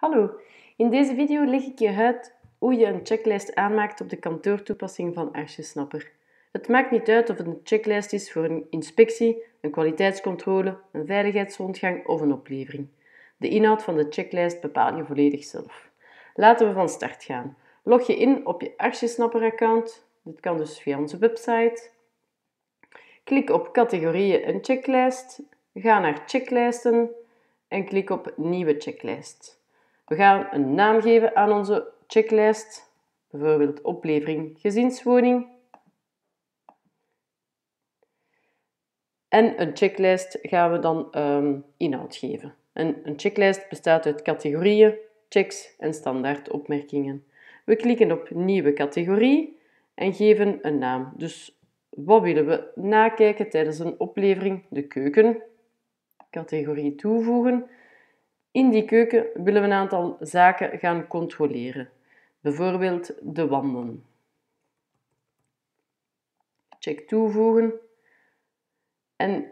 Hallo, in deze video leg ik je uit hoe je een checklist aanmaakt op de kantoortoepassing van Archesnapper. Het maakt niet uit of het een checklist is voor een inspectie, een kwaliteitscontrole, een veiligheidsrondgang of een oplevering. De inhoud van de checklist bepaal je volledig zelf. Laten we van start gaan. Log je in op je Archesnapper-account, dit kan dus via onze website. Klik op categorieën en checklist, ga naar checklijsten en klik op nieuwe checklist. We gaan een naam geven aan onze checklist, bijvoorbeeld oplevering gezinswoning. En een checklist gaan we dan ehm, inhoud geven. een checklist bestaat uit categorieën, checks en standaard opmerkingen. We klikken op nieuwe categorie en geven een naam. Dus wat willen we nakijken tijdens een oplevering? De keuken. Categorie toevoegen. In die keuken willen we een aantal zaken gaan controleren. Bijvoorbeeld de wanden. Check toevoegen. En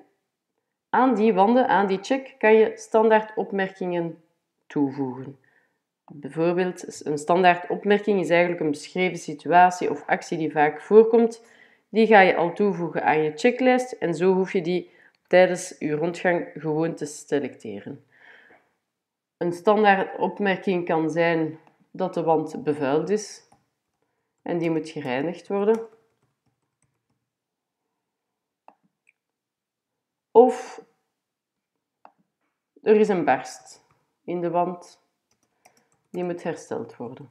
aan die wanden, aan die check, kan je standaard opmerkingen toevoegen. Bijvoorbeeld, een standaard opmerking is eigenlijk een beschreven situatie of actie die vaak voorkomt. Die ga je al toevoegen aan je checklist en zo hoef je die tijdens je rondgang gewoon te selecteren. Een standaard opmerking kan zijn dat de wand bevuild is en die moet gereinigd worden. Of er is een barst in de wand die moet hersteld worden.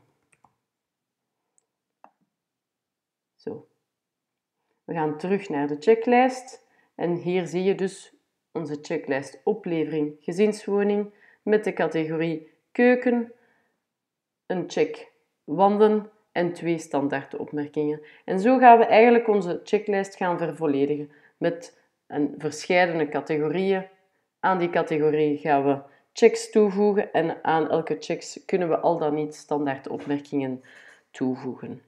Zo. We gaan terug naar de checklist en hier zie je dus onze checklist oplevering gezinswoning met de categorie keuken, een check wanden en twee standaard opmerkingen. En zo gaan we eigenlijk onze checklist gaan vervolledigen met een verschillende categorieën. Aan die categorie gaan we checks toevoegen en aan elke checks kunnen we al dan niet standaard opmerkingen toevoegen.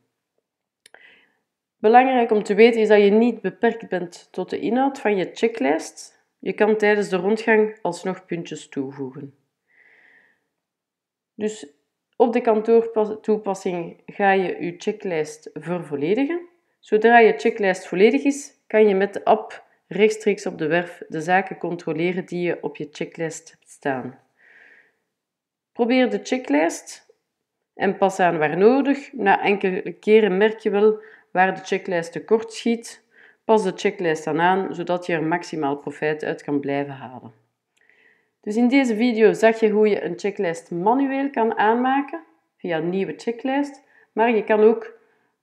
Belangrijk om te weten is dat je niet beperkt bent tot de inhoud van je checklist Je kan tijdens de rondgang alsnog puntjes toevoegen. Dus op de kantoortoepassing ga je je checklist vervolledigen. Zodra je checklist volledig is, kan je met de app rechtstreeks op de werf de zaken controleren die je op je checklist hebt staan. Probeer de checklist en pas aan waar nodig. Na enkele keren merk je wel waar de checklist tekort schiet. Pas de checklist dan aan, zodat je er maximaal profijt uit kan blijven halen. Dus in deze video zag je hoe je een checklist manueel kan aanmaken via een nieuwe checklist, maar je kan ook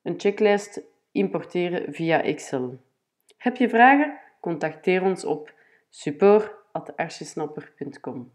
een checklist importeren via Excel. Heb je vragen? Contacteer ons op support.archesnapper.com.